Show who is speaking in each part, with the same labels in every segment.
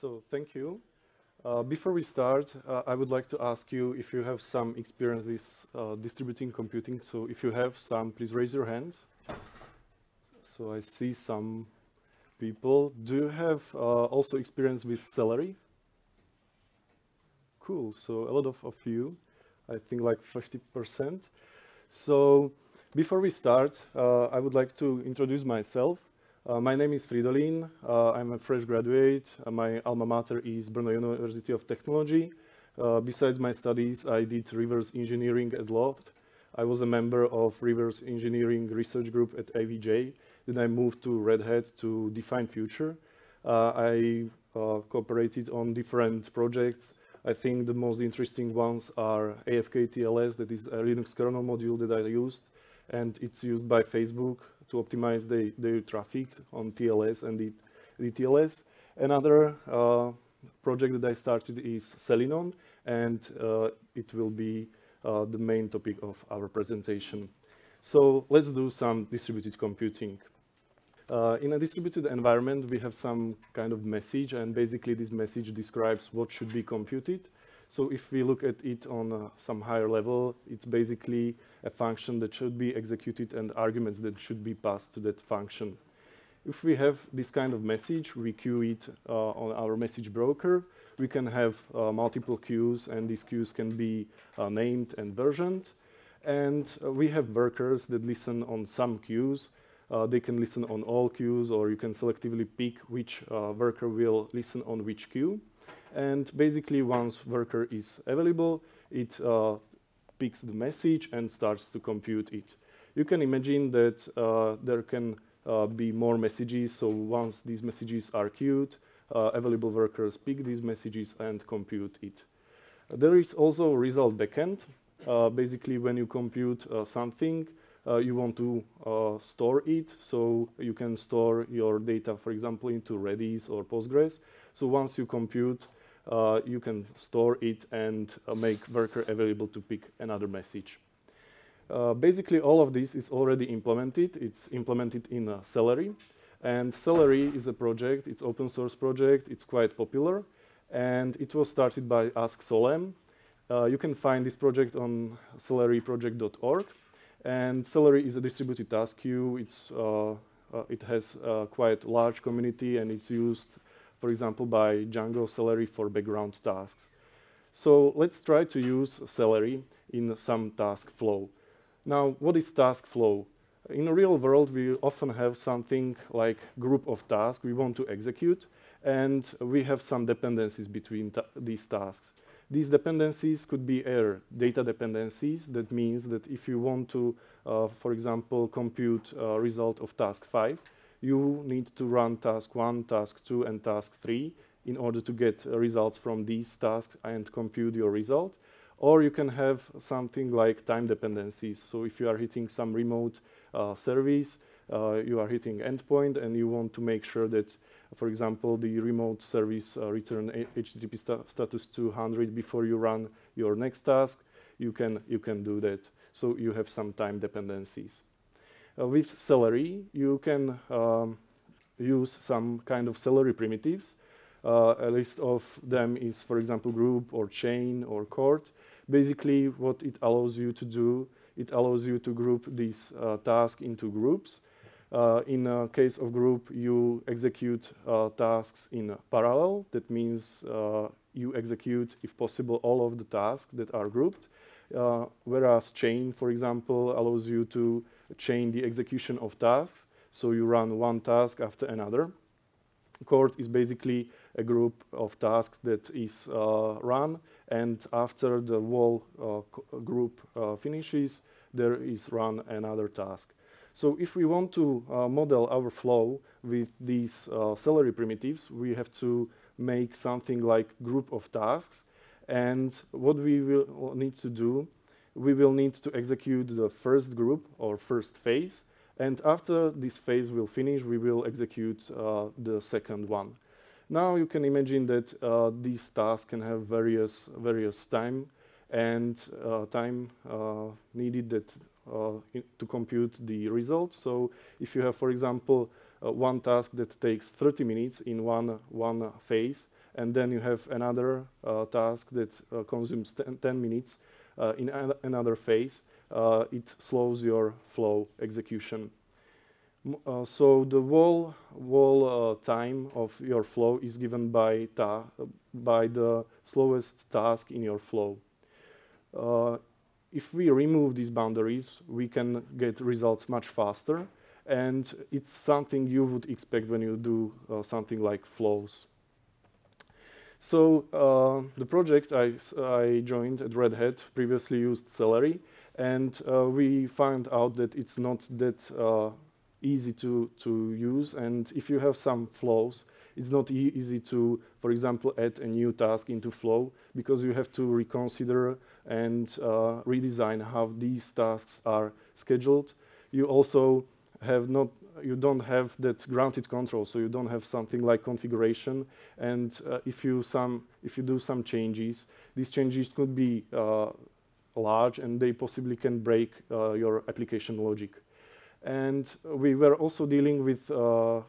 Speaker 1: So thank you. Uh, before we start, uh, I would like to ask you if you have some experience with uh, distributing computing. So if you have some, please raise your hand. So I see some people. Do you have uh, also experience with celery? Cool. So a lot of, of you, I think like 50%. So before we start, uh, I would like to introduce myself. Uh, my name is Fridolin. Uh, I'm a fresh graduate. Uh, my alma mater is Brno University of Technology. Uh, besides my studies, I did reverse engineering at Loft. I was a member of reverse engineering research group at AVJ. Then I moved to Red Hat to define future. Uh, I uh, cooperated on different projects. I think the most interesting ones are AFK TLS, that is a Linux kernel module that I used, and it's used by Facebook to optimize the, the traffic on TLS and the, the TLS. Another uh, project that I started is Celinon, and uh, it will be uh, the main topic of our presentation. So let's do some distributed computing. Uh, in a distributed environment, we have some kind of message, and basically this message describes what should be computed. So if we look at it on uh, some higher level, it's basically a function that should be executed and arguments that should be passed to that function. If we have this kind of message, we queue it uh, on our message broker. We can have uh, multiple queues, and these queues can be uh, named and versioned. And uh, we have workers that listen on some queues, uh, they can listen on all queues or you can selectively pick which uh, worker will listen on which queue. And basically, once worker is available, it uh, picks the message and starts to compute it. You can imagine that uh, there can uh, be more messages. So once these messages are queued, uh, available workers pick these messages and compute it. There is also result backend. Uh, basically, when you compute uh, something, you want to store it. So you can store your data, for example, into Redis or Postgres. So once you compute uh, you can store it and uh, make worker available to pick another message. Uh, basically, all of this is already implemented. It's implemented in uh, Celery. And Celery is a project, it's open source project, it's quite popular. And it was started by Ask Solem. Uh, you can find this project on celeryproject.org. And Celery is a distributed task queue. It's, uh, it has quite large community and it's used for example, by Django Celery for background tasks. So let's try to use Celery in some task flow. Now, what is task flow? In the real world, we often have something like group of tasks we want to execute, and we have some dependencies between ta these tasks. These dependencies could be error, data dependencies. That means that if you want to, uh, for example, compute uh, result of task 5, you need to run task 1, task 2, and task 3 in order to get uh, results from these tasks and compute your result. Or you can have something like time dependencies. So if you are hitting some remote uh, service, uh, you are hitting endpoint and you want to make sure that, for example, the remote service uh, return HTTP sta status 200 before you run your next task, you can, you can do that. So you have some time dependencies. Uh, with celery, you can um, use some kind of celery primitives. Uh, a list of them is, for example, group or chain or chord. Basically, what it allows you to do, it allows you to group these uh, tasks into groups. Uh, in a case of group, you execute uh, tasks in parallel. That means uh, you execute, if possible, all of the tasks that are grouped. whereas chain, for example, allows you to chain the execution of tasks. So you run one task after another. Court is basically a group of tasks that is uh, run, and after the whole uh, group uh, finishes, there is run another task. So if we want to uh, model our flow with these celery uh, primitives, we have to make something like group of tasks. And what we will need to do we will need to execute the first group or first phase. And after this phase will finish, we will execute uh, the second one. Now you can imagine that uh, these tasks can have various, various time and uh, time uh, needed that, uh, to compute the result. So if you have, for example, uh, one task that takes 30 minutes in one, one phase, and then you have another task that consumes ten, 10 minutes, uh, in another phase, uh, it slows your flow execution. Uh, so the wall wall uh, time of your flow is given by ta uh, by the slowest task in your flow. Uh, if we remove these boundaries, we can get results much faster, and it's something you would expect when you do something like flows. So uh, the project I, I, joined at Red Hat previously used Celery, and uh, we found out that it's not that uh, easy to, to use, and if you have some flows, it's not e easy to, for example, add a new task into flow because you have to reconsider and uh, redesign how these tasks are scheduled. You also have not you don't have that granted control, so you don't have something like configuration. And uh, if, you some, if you do some changes, these changes could be uh, large and they possibly can break uh, your application logic. And we were also dealing with uh,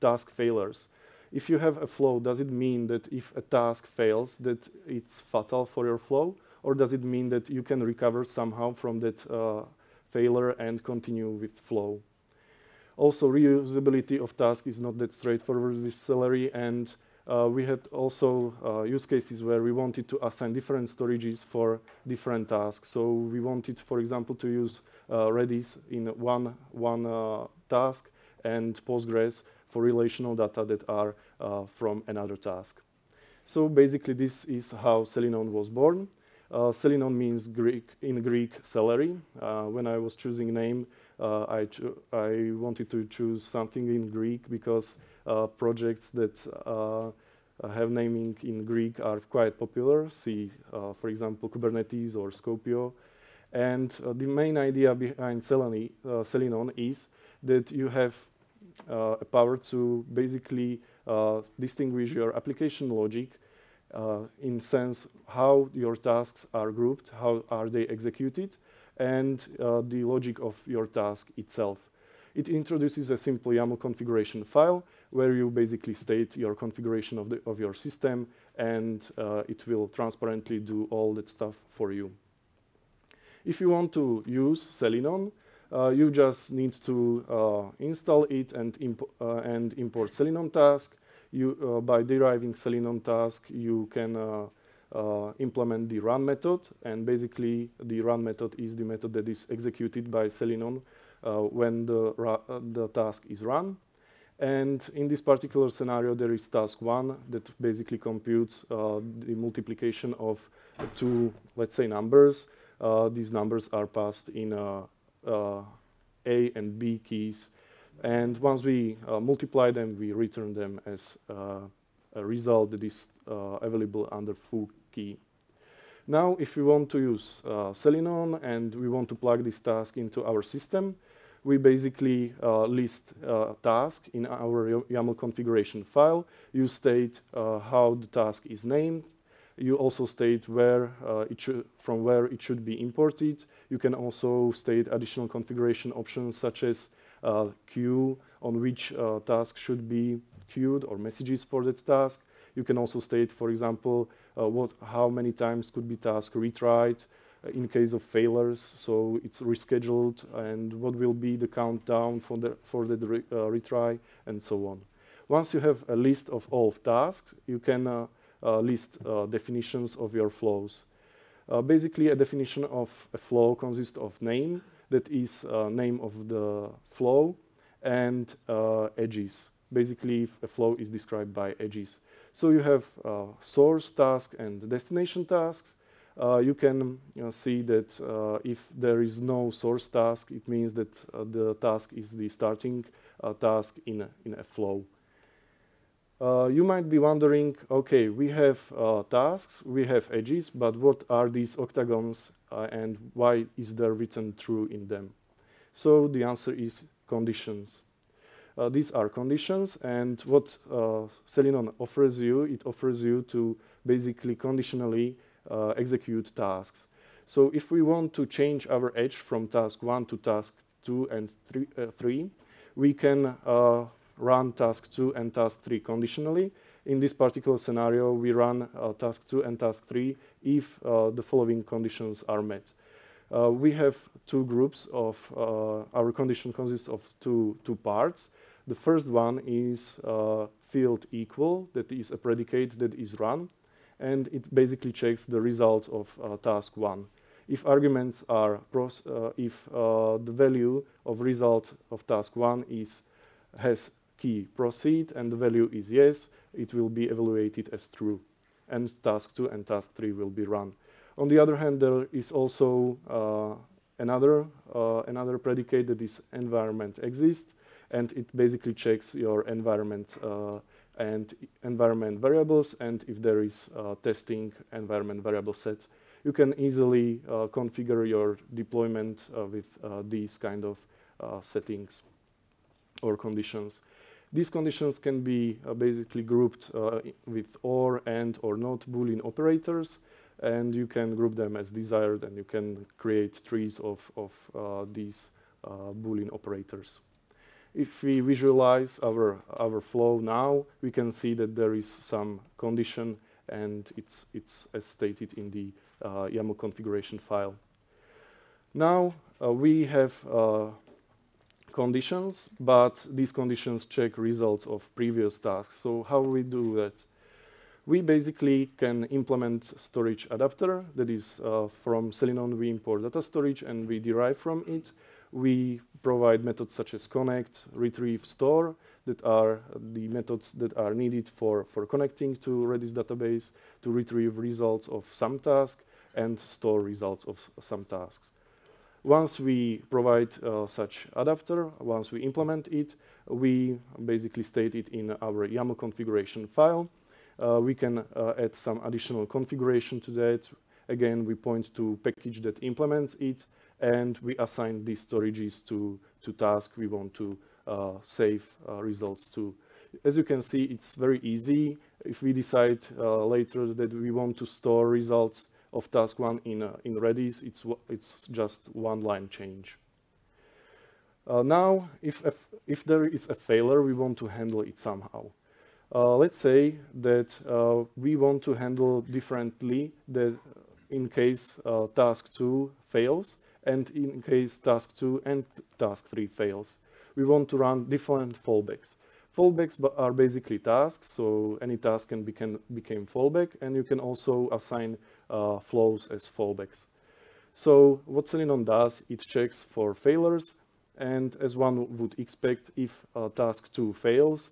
Speaker 1: task failures. If you have a flow, does it mean that if a task fails that it's fatal for your flow? Or does it mean that you can recover somehow from that uh, failure and continue with flow? Also, reusability of tasks is not that straightforward with Celery, and uh, we had also uh, use cases where we wanted to assign different storages for different tasks. So we wanted, for example, to use uh, Redis in one, one uh, task and Postgres for relational data that are uh, from another task. So basically, this is how Selinon was born. Selinon uh, means Greek, in Greek celery. when I was choosing name, uh, I, I wanted to choose something in Greek because uh, projects that uh, have naming in Greek are quite popular. See, for example, Kubernetes or Scopio. And the main idea behind Seleni, Selenon is that you have a power to basically distinguish your application logic uh, in sense how your tasks are grouped, how are they executed, and uh, the logic of your task itself. It introduces a simple YAML configuration file where you basically state your configuration of, the, of your system and uh, it will transparently do all that stuff for you. If you want to use Celinon, uh, you just need to uh, install it and, imp uh, and import Celinon task. You, uh, by deriving Celinon task, you can uh, implement the run method. And basically, the run method is the method that is executed by Selenium uh, when the, uh, the task is run. And in this particular scenario, there is task one that basically computes uh, the multiplication of two, let's say, numbers. Uh, these numbers are passed in uh, A and B keys. And once we multiply them, we return them as a result that is uh, available under foo key. Now, if we want to use uh, and we want to plug this task into our system, we basically uh, list uh, task in our YAML configuration file. You state uh, how the task is named. You also state where uh, it from where it should be imported. You can also state additional configuration options such as uh, queue on which uh, task should be queued or messages for that task. You can also state, for example, uh, what, how many times could be task retried uh, in case of failures, so it's rescheduled, and what will be the countdown for the, for the re uh, retry, and so on. Once you have a list of all tasks, you can list definitions of your flows. basically, a definition of a flow consists of name, that is uh, name of the flow and uh, edges. Basically, a flow is described by edges. So you have uh, source task and destination tasks. Uh, you can you uh, know, see that if there is no source task, it means that the task is the starting task in a, in a flow. Uh, you might be wondering, okay, we have uh, tasks, we have edges, but what are these octagons uh, and why is there written true in them? So the answer is conditions. Uh, these are conditions, and what Selinon uh, offers you, it offers you to basically conditionally uh, execute tasks. So if we want to change our edge from task 1 to task 2 and three, 3, we can run task 2 and task 3 conditionally. In this particular scenario, we run uh, task 2 and task 3 if uh, the following conditions are met. Uh, we have two groups of, our condition consists of two, two parts. The first one is uh, field equal, that is a predicate that is run, and it basically checks the result of uh, task one. If arguments are, uh, if uh, the value of result of task one is, has key proceed and the value is yes, it will be evaluated as true. And task two and task three will be run. On the other hand, there is also uh, another, uh, another predicate that is environment exists, and it basically checks your environment uh, and environment variables and if there is testing environment variable set. You can easily uh, configure your deployment uh, with these kind of settings or conditions. These conditions can be uh, basically grouped uh, with OR, AND, or NOT Boolean operators, and you can group them as desired, and you can create trees of, of uh, these Boolean operators. If we visualize our, our flow now, we can see that there is some condition and it's, it's as stated in the uh, YAML configuration file. Now uh, we have uh, conditions, but these conditions check results of previous tasks. So how we do that? We basically can implement storage adapter that is uh, from Celinone we import data storage and we derive from it we provide methods such as connect, retrieve, store that are the methods that are needed for, for connecting to Redis database to retrieve results of some task and store results of some tasks. Once we provide uh, such adapter, once we implement it, we basically state it in our YAML configuration file. Uh, we can uh, add some additional configuration to that. Again, we point to package that implements it, and we assign these storages to, to tasks we want to uh, save uh, results to. As you can see, it's very easy. If we decide uh, later that we want to store results of task one in, uh, in Redis, it's, it's just one line change. Uh, now, if, a, if there is a failure, we want to handle it somehow. Uh, let's say that we want to handle differently that in case task two fails, and in case task 2 and task 3 fails. We want to run different fallbacks. Fallbacks are basically tasks, so any task can become, became fallback, and you can also assign uh, flows as fallbacks. So what Celinon does, it checks for failures, and as one would expect, if uh, task 2 fails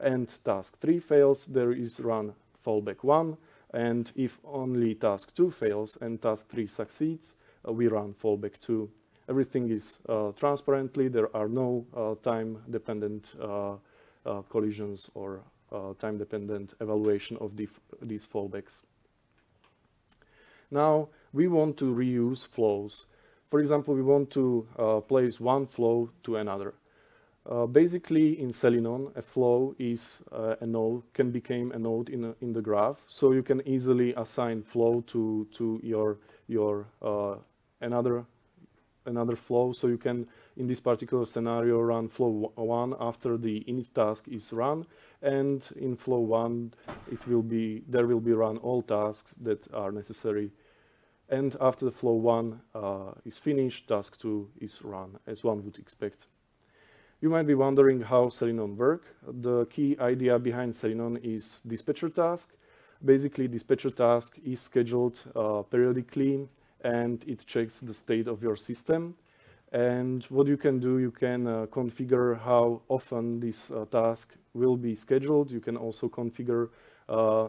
Speaker 1: and task 3 fails, there is run fallback 1, and if only task 2 fails and task 3 succeeds, uh, we run fallback to. Everything is uh, transparently. There are no uh, time-dependent collisions or time-dependent evaluation of these fallbacks. Now, we want to reuse flows. For example, we want to uh, place one flow to another. Uh, basically, in Celinon, a flow is uh, a node, can become a node in, a, in the graph, so you can easily assign flow to, to your, your another another flow. So you can, in this particular scenario, run flow one after the init task is run, and in flow one, it will be there will be run all tasks that are necessary. And after the flow one uh, is finished, task two is run, as one would expect. You might be wondering how Cerinon work. The key idea behind Cerinon is dispatcher task. Basically, dispatcher task is scheduled uh, periodically and it checks the state of your system. And what you can do, you can uh, configure how often this uh, task will be scheduled. You can also configure, uh,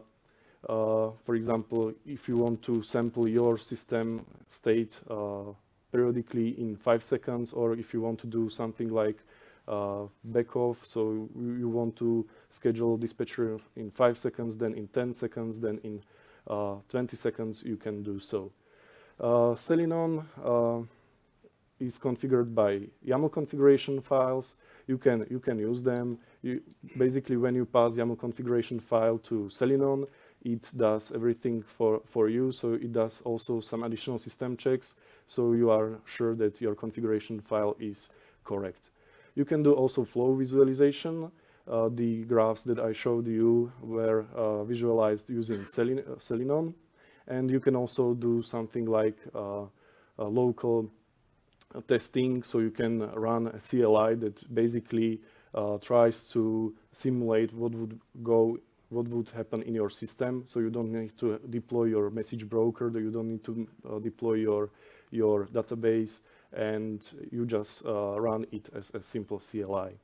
Speaker 1: uh for example, if you want to sample your system state uh, periodically in five seconds, or if you want to do something like uh, back off, so you want to schedule dispatcher in five seconds, then in 10 seconds, then in 20 seconds, you can do so. Uh, Celinone uh, is configured by YAML configuration files. You can, you can use them. You, basically, when you pass YAML configuration file to Celinone, it does everything for, for you. So it does also some additional system checks. So you are sure that your configuration file is correct. You can do also flow visualization. Uh, the graphs that I showed you were uh, visualized using Celin and you can also do something like uh, local testing. So you can run a CLI that basically uh, tries to simulate what would go what would happen in your system. So you don't need to deploy your message broker, you don't need to uh, deploy your, your database, and you just uh, run it as a simple CLI.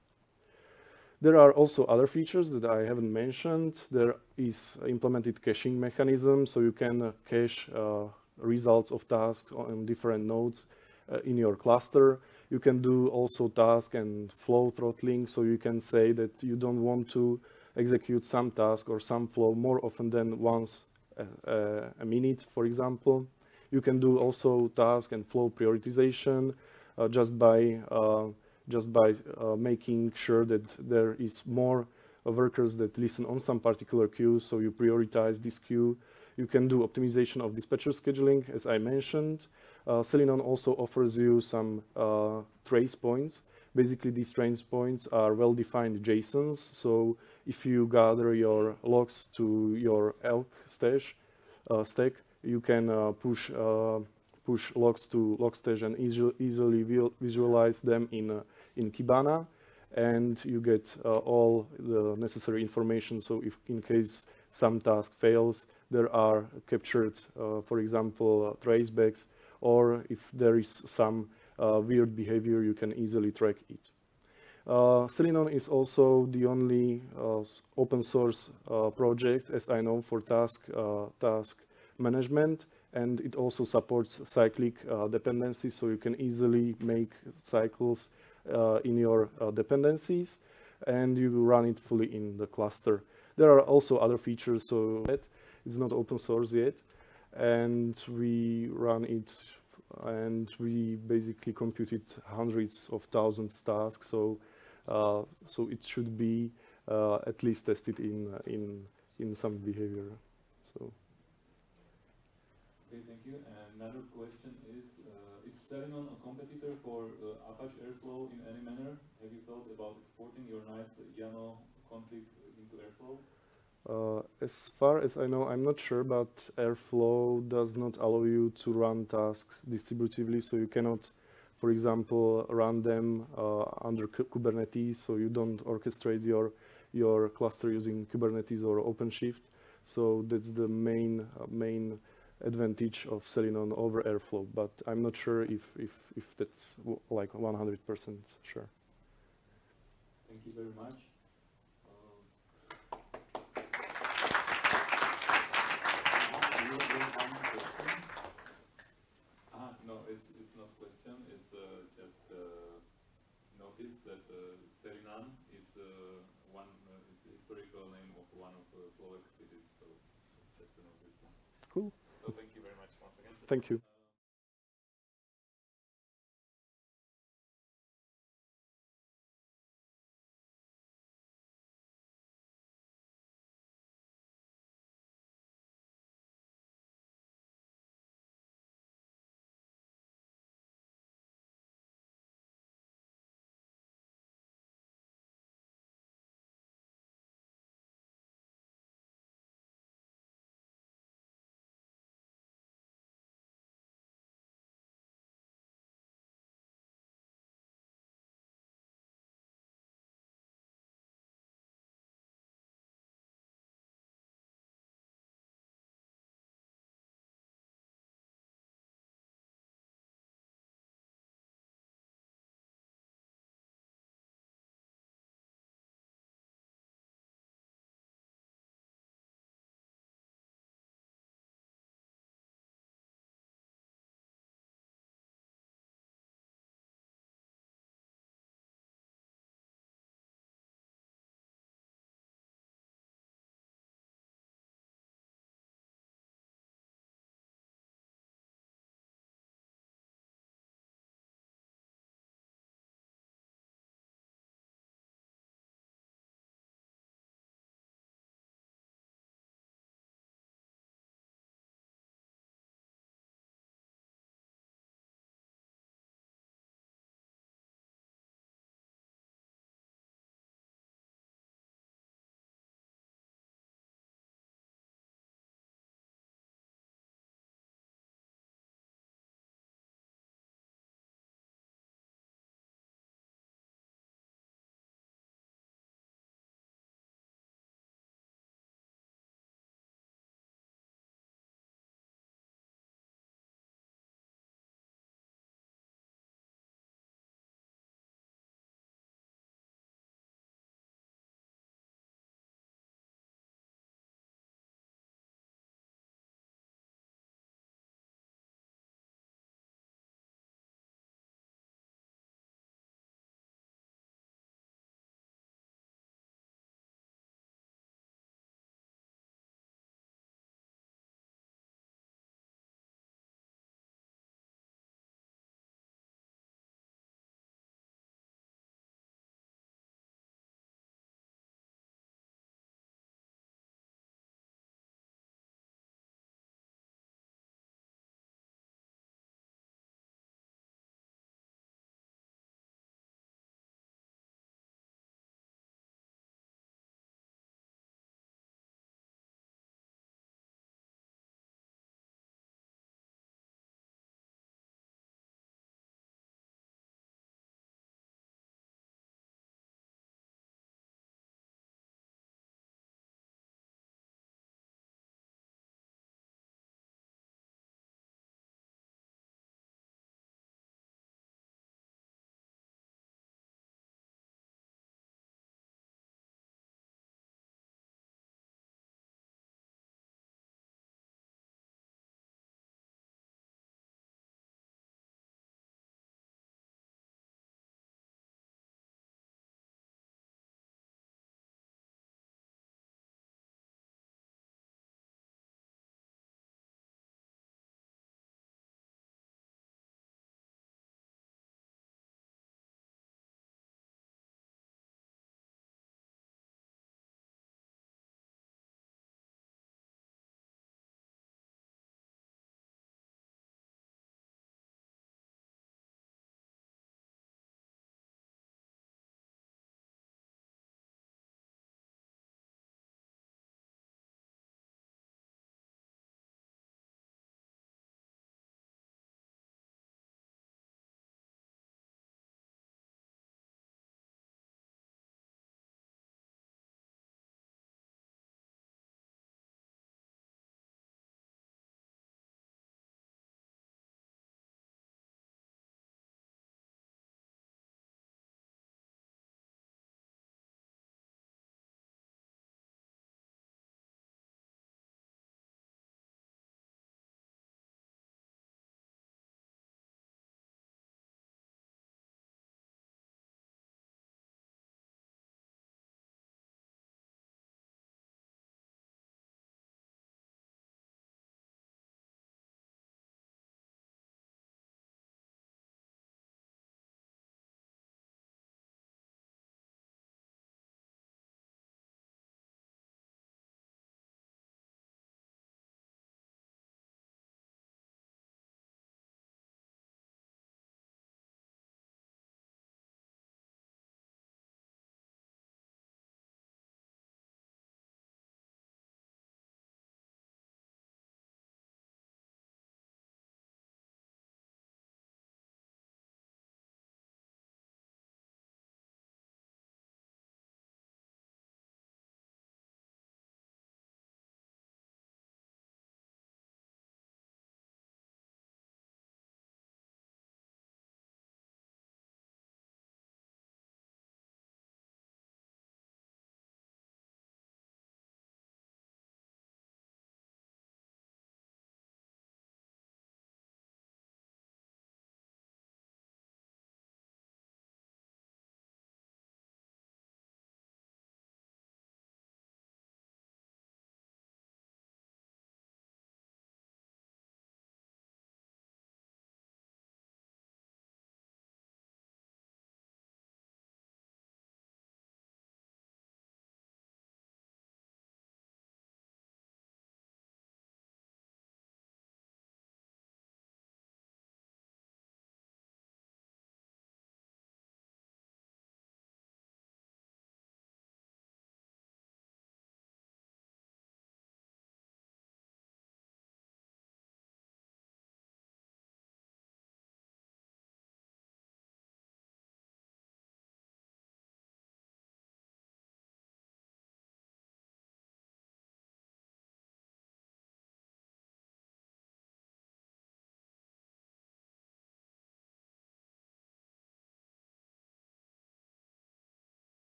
Speaker 1: There are also other features that I haven't mentioned. There is implemented caching mechanism, so you can uh, cache uh, results of tasks on different nodes uh, in your cluster. You can do also task and flow throttling, so you can say that you don't want to execute some task or some flow more often than once a, uh, uh, a minute, for example. You can do also task and flow prioritization uh, just by just by uh, making sure that there is more workers that listen on some particular queue, so you prioritize this queue. You can do optimization of dispatcher scheduling, as I mentioned. Uh, Selenon also offers you some uh, trace points. Basically, these trace points are well-defined JSONs, so if you gather your logs to your ELK stash, uh, stack, you can uh, push uh, push logs to logstash and easily visualize them in uh, in Kibana, and you get uh, all the necessary information. So if in case some task fails, there are captured, uh, for example, uh, tracebacks, or if there is some weird behavior, you can easily track it. Uh, Selenon is also the only uh, open source uh, project, as I know, for task, task management. And it also supports cyclic dependencies, so you can easily make cycles uh, in your uh, dependencies and you run it fully in the cluster. There are also other features so it's not open source yet and we run it and we basically computed hundreds of thousands tasks so uh, so it should be uh, at least tested in uh, in in some behavior so Okay, thank you. And another question is, uh, is Cerinon a competitor for uh, Apache Airflow in any manner? Have you thought about exporting your nice YAML config into Airflow? Uh, as far as I know, I'm not sure, but Airflow does not allow you to run tasks distributively, so you cannot, for example, run them uh, under Kubernetes, so you don't orchestrate your, your cluster using Kubernetes or OpenShift. So that's the main, uh, main advantage of Celine over Airflow, but I'm not sure if, if, if that's like 100% sure. Thank you very much. Um, ah, no, it's it's not question. Uh, just uh, notice That uh, is uh, one uh, it's historical name of one of the uh, Slovak Thank you.